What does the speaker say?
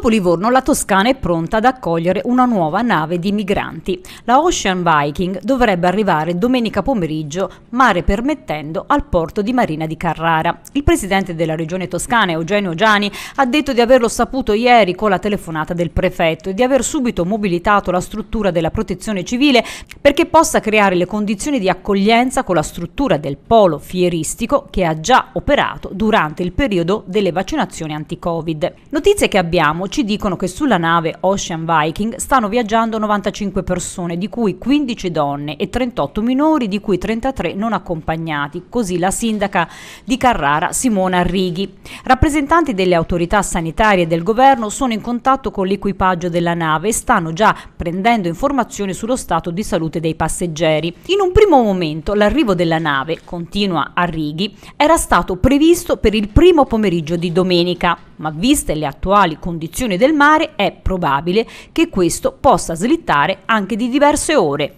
Dopo Livorno, la Toscana è pronta ad accogliere una nuova nave di migranti. La Ocean Viking dovrebbe arrivare domenica pomeriggio, mare permettendo, al porto di Marina di Carrara. Il presidente della regione toscana, Eugenio Giani, ha detto di averlo saputo ieri con la telefonata del prefetto e di aver subito mobilitato la struttura della protezione civile perché possa creare le condizioni di accoglienza con la struttura del polo fieristico che ha già operato durante il periodo delle vaccinazioni anti-Covid. Notizie che abbiamo ci dicono che sulla nave Ocean Viking stanno viaggiando 95 persone, di cui 15 donne e 38 minori, di cui 33 non accompagnati, così la sindaca di Carrara Simona Righi. Rappresentanti delle autorità sanitarie del governo sono in contatto con l'equipaggio della nave e stanno già prendendo informazioni sullo stato di salute dei passeggeri. In un primo momento l'arrivo della nave, continua a Righi, era stato previsto per il primo pomeriggio di domenica ma viste le attuali condizioni del mare è probabile che questo possa slittare anche di diverse ore.